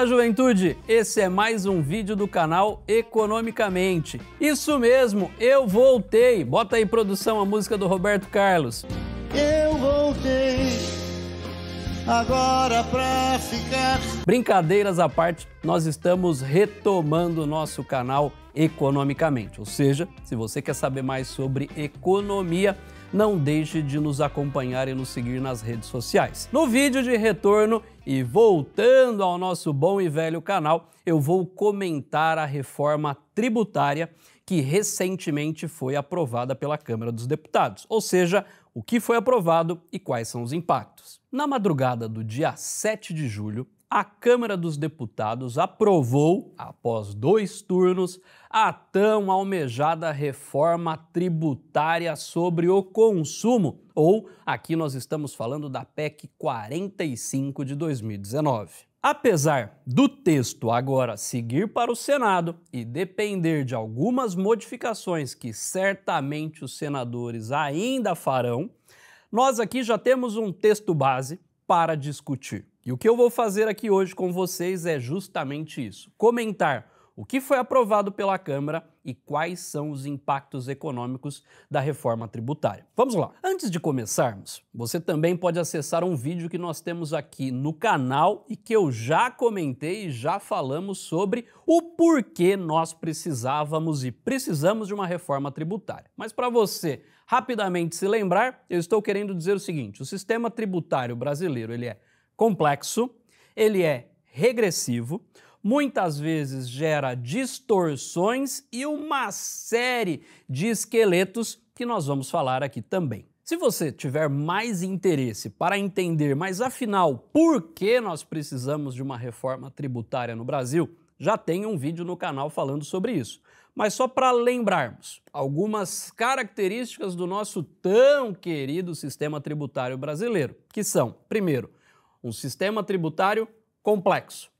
Fala juventude, esse é mais um vídeo do canal Economicamente. Isso mesmo, eu voltei. Bota aí produção a música do Roberto Carlos. Eu voltei agora pra ficar. Brincadeiras à parte, nós estamos retomando o nosso canal Economicamente. Ou seja, se você quer saber mais sobre economia, não deixe de nos acompanhar e nos seguir nas redes sociais. No vídeo de retorno e voltando ao nosso bom e velho canal, eu vou comentar a reforma tributária que recentemente foi aprovada pela Câmara dos Deputados, ou seja, o que foi aprovado e quais são os impactos. Na madrugada do dia 7 de julho, a Câmara dos Deputados aprovou, após dois turnos, a tão almejada reforma tributária sobre o consumo, ou aqui nós estamos falando da PEC 45 de 2019. Apesar do texto agora seguir para o Senado e depender de algumas modificações que certamente os senadores ainda farão, nós aqui já temos um texto base para discutir. E o que eu vou fazer aqui hoje com vocês é justamente isso: comentar o que foi aprovado pela Câmara e quais são os impactos econômicos da reforma tributária. Vamos lá! Antes de começarmos, você também pode acessar um vídeo que nós temos aqui no canal e que eu já comentei e já falamos sobre o porquê nós precisávamos e precisamos de uma reforma tributária. Mas para você rapidamente se lembrar, eu estou querendo dizer o seguinte: o sistema tributário brasileiro ele é complexo, ele é regressivo, muitas vezes gera distorções e uma série de esqueletos que nós vamos falar aqui também. Se você tiver mais interesse para entender, mas afinal, por que nós precisamos de uma reforma tributária no Brasil, já tem um vídeo no canal falando sobre isso. Mas só para lembrarmos algumas características do nosso tão querido sistema tributário brasileiro, que são, primeiro, um sistema tributário complexo,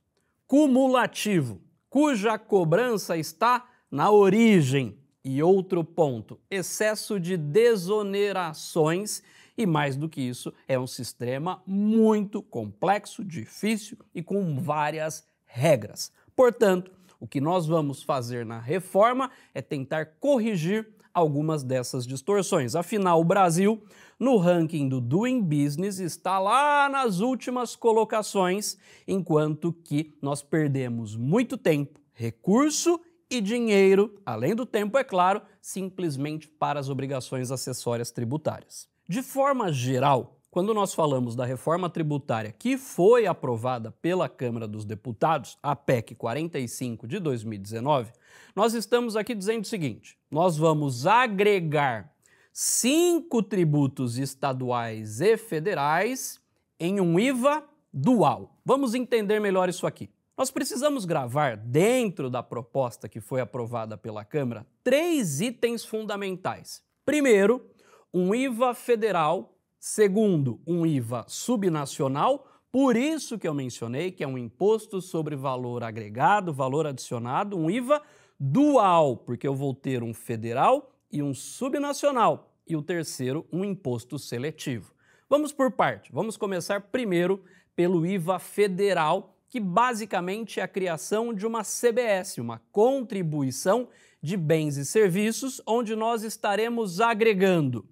cumulativo, cuja cobrança está na origem. E outro ponto: excesso de desonerações. E mais do que isso, é um sistema muito complexo, difícil e com várias regras. Portanto, o que nós vamos fazer na reforma é tentar corrigir algumas dessas distorções. Afinal, o Brasil, no ranking do Doing Business, está lá nas últimas colocações, enquanto que nós perdemos muito tempo, recurso e dinheiro, além do tempo, é claro, simplesmente para as obrigações acessórias tributárias. De forma geral, quando nós falamos da reforma tributária que foi aprovada pela Câmara dos Deputados, a PEC 45 de 2019, nós estamos aqui dizendo o seguinte: nós vamos agregar cinco tributos estaduais e federais em um IVA dual. Vamos entender melhor isso aqui. Nós precisamos gravar, dentro da proposta que foi aprovada pela Câmara, três itens fundamentais. Primeiro, um IVA federal Segundo, um IVA subnacional, por isso que eu mencionei que é um imposto sobre valor agregado, valor adicionado, um IVA dual, porque eu vou ter um federal e um subnacional, e o terceiro, um imposto seletivo. Vamos por parte. Vamos começar primeiro pelo IVA federal, que basicamente é a criação de uma CBS, uma contribuição de bens e serviços, onde nós estaremos agregando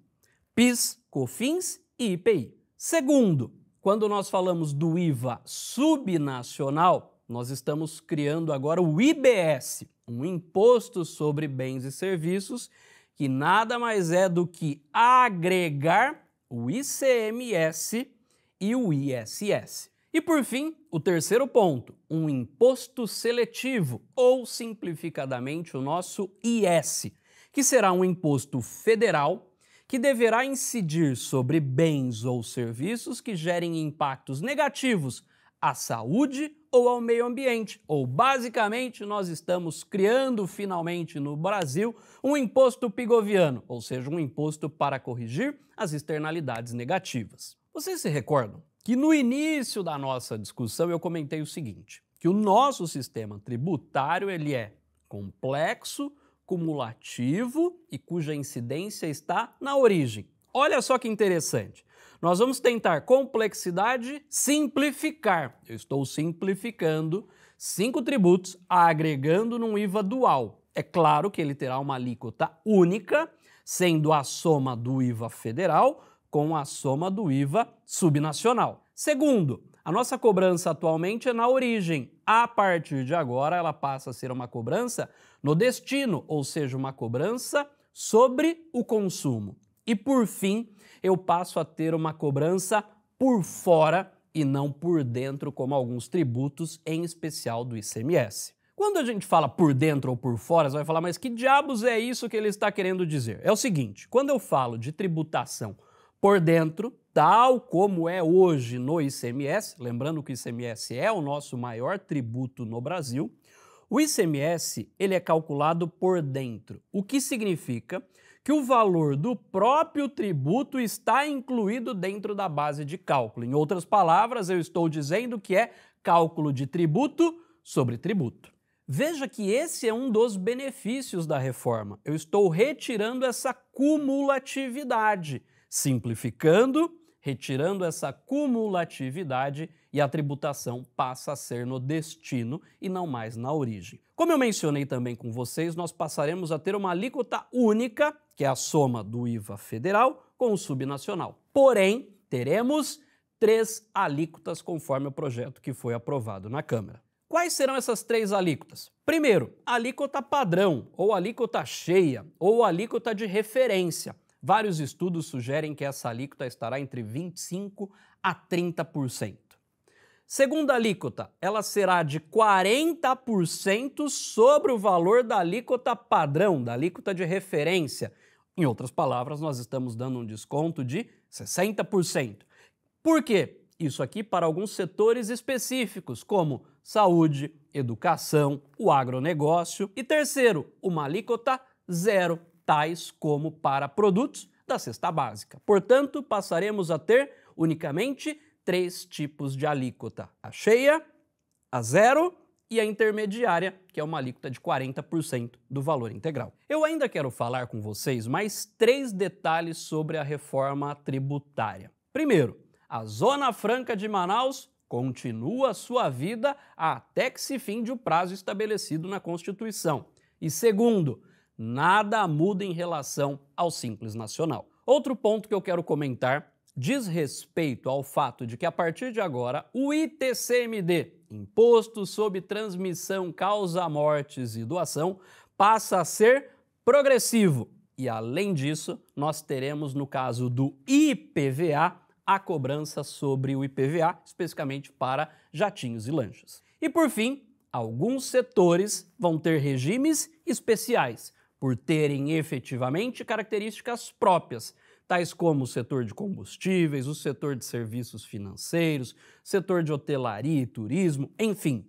PIS, COFINS e IPI. Segundo, quando nós falamos do IVA subnacional, nós estamos criando agora o IBS, um imposto sobre bens e serviços, que nada mais é do que agregar o ICMS e o ISS. E por fim, o terceiro ponto, um imposto seletivo, ou simplificadamente o nosso IS, que será um imposto federal que deverá incidir sobre bens ou serviços que gerem impactos negativos à saúde ou ao meio ambiente. Ou, basicamente, nós estamos criando finalmente no Brasil um imposto pigoviano, ou seja, um imposto para corrigir as externalidades negativas. Vocês se recordam que no início da nossa discussão eu comentei o seguinte: que o nosso sistema tributário ele é complexo cumulativo e cuja incidência está na origem. Olha só que interessante. Nós vamos tentar complexidade simplificar. Eu estou simplificando cinco tributos agregando num IVA dual. É claro que ele terá uma alíquota única, sendo a soma do IVA federal com a soma do IVA subnacional. Segundo, a nossa cobrança atualmente é na origem. A partir de agora, ela passa a ser uma cobrança no destino, ou seja, uma cobrança sobre o consumo. E por fim, eu passo a ter uma cobrança por fora e não por dentro, como alguns tributos, em especial do ICMS. Quando a gente fala por dentro ou por fora, você vai falar, mas que diabos é isso que ele está querendo dizer? É o seguinte: quando eu falo de tributação por dentro, tal como é hoje no ICMS, lembrando que o ICMS é o nosso maior tributo no Brasil, o ICMS ele é calculado por dentro, o que significa que o valor do próprio tributo está incluído dentro da base de cálculo. Em outras palavras, eu estou dizendo que é cálculo de tributo sobre tributo. Veja que esse é um dos benefícios da reforma. Eu estou retirando essa cumulatividade Simplificando, retirando essa cumulatividade e a tributação passa a ser no destino e não mais na origem. Como eu mencionei também com vocês, nós passaremos a ter uma alíquota única, que é a soma do IVA federal com o subnacional. Porém, teremos três alíquotas conforme o projeto que foi aprovado na Câmara. Quais serão essas três alíquotas? Primeiro, alíquota padrão, ou alíquota cheia, ou alíquota de referência, Vários estudos sugerem que essa alíquota estará entre 25% a 30%. Segunda alíquota, ela será de 40% sobre o valor da alíquota padrão, da alíquota de referência. Em outras palavras, nós estamos dando um desconto de 60%. Por quê? Isso aqui para alguns setores específicos, como saúde, educação, o agronegócio. E terceiro, uma alíquota zero tais como para produtos da cesta básica. Portanto, passaremos a ter unicamente três tipos de alíquota: a cheia, a zero e a intermediária, que é uma alíquota de 40% do valor integral. Eu ainda quero falar com vocês mais três detalhes sobre a reforma tributária. Primeiro, a Zona Franca de Manaus continua sua vida até que se finde o prazo estabelecido na Constituição. E segundo, nada muda em relação ao Simples Nacional. Outro ponto que eu quero comentar diz respeito ao fato de que a partir de agora o ITCMD, Imposto sobre Transmissão, Causa Mortes e Doação, passa a ser progressivo. E além disso, nós teremos no caso do IPVA a cobrança sobre o IPVA, especificamente para jatinhos e lanchas. E por fim, alguns setores vão ter regimes especiais, por terem efetivamente características próprias, tais como o setor de combustíveis, o setor de serviços financeiros, setor de hotelaria e turismo, enfim.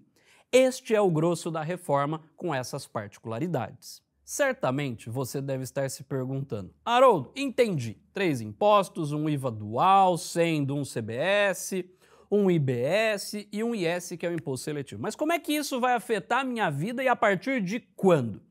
Este é o grosso da reforma com essas particularidades. Certamente você deve estar se perguntando: Haroldo, entendi. Três impostos, um IVA dual, sendo um CBS, um IBS e um IS, que é o imposto seletivo. Mas como é que isso vai afetar a minha vida e a partir de quando?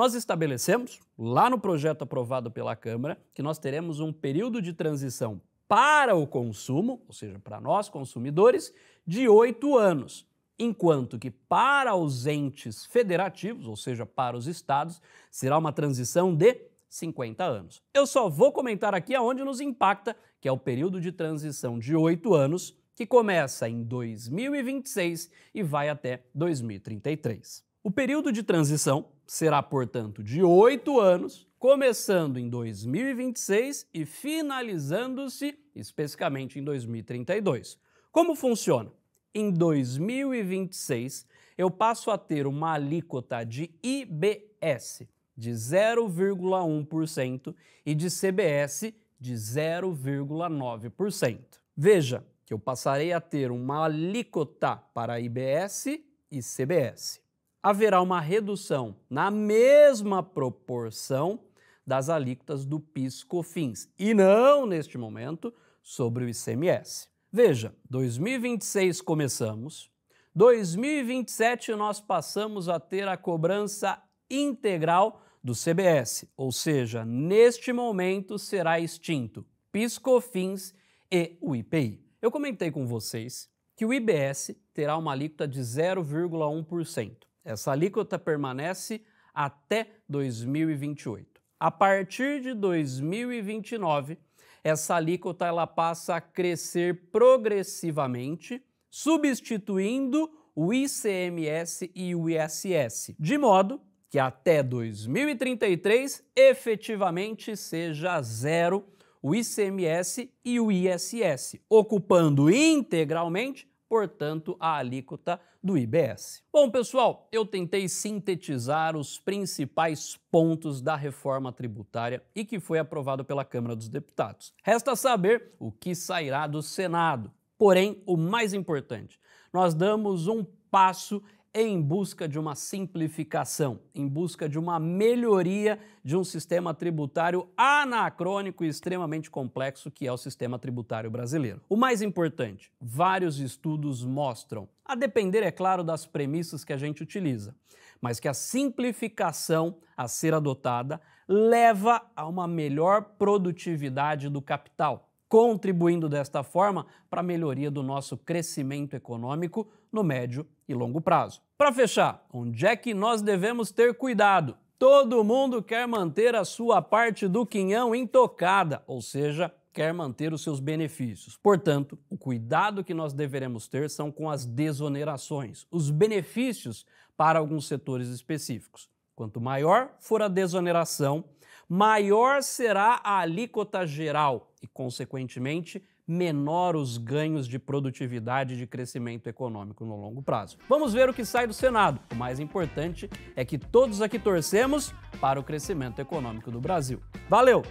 Nós estabelecemos, lá no projeto aprovado pela Câmara, que nós teremos um período de transição para o consumo, ou seja, para nós consumidores, de oito anos, enquanto que para os entes federativos, ou seja, para os estados, será uma transição de 50 anos. Eu só vou comentar aqui aonde nos impacta, que é o período de transição de oito anos, que começa em 2026 e vai até 2033. O período de transição será, portanto, de oito anos, começando em 2026 e finalizando-se especificamente em 2032. Como funciona? Em 2026, eu passo a ter uma alíquota de IBS de 0,1% e de CBS de 0,9%. Veja que eu passarei a ter uma alíquota para IBS e CBS haverá uma redução na mesma proporção das alíquotas do PIS/COFINS e não neste momento sobre o ICMS. Veja, 2026 começamos, 2027 nós passamos a ter a cobrança integral do CBS, ou seja, neste momento será extinto PIS/COFINS e o IPI. Eu comentei com vocês que o IBS terá uma alíquota de 0,1%. Essa alíquota permanece até 2028. A partir de 2029, essa alíquota ela passa a crescer progressivamente, substituindo o ICMS e o ISS, de modo que até 2033 efetivamente seja zero o ICMS e o ISS, ocupando integralmente portanto, a alíquota do IBS. Bom, pessoal, eu tentei sintetizar os principais pontos da reforma tributária e que foi aprovado pela Câmara dos Deputados. Resta saber o que sairá do Senado. Porém, o mais importante, nós damos um passo em busca de uma simplificação, em busca de uma melhoria de um sistema tributário anacrônico e extremamente complexo que é o sistema tributário brasileiro. O mais importante, vários estudos mostram, a depender, é claro, das premissas que a gente utiliza, mas que a simplificação a ser adotada leva a uma melhor produtividade do capital contribuindo desta forma para a melhoria do nosso crescimento econômico no médio e longo prazo. Para fechar, onde é que nós devemos ter cuidado? Todo mundo quer manter a sua parte do quinhão intocada, ou seja, quer manter os seus benefícios. Portanto, o cuidado que nós deveremos ter são com as desonerações, os benefícios para alguns setores específicos. Quanto maior for a desoneração, maior será a alíquota geral e, consequentemente, menor os ganhos de produtividade e de crescimento econômico no longo prazo. Vamos ver o que sai do Senado. O mais importante é que todos aqui torcemos para o crescimento econômico do Brasil. Valeu!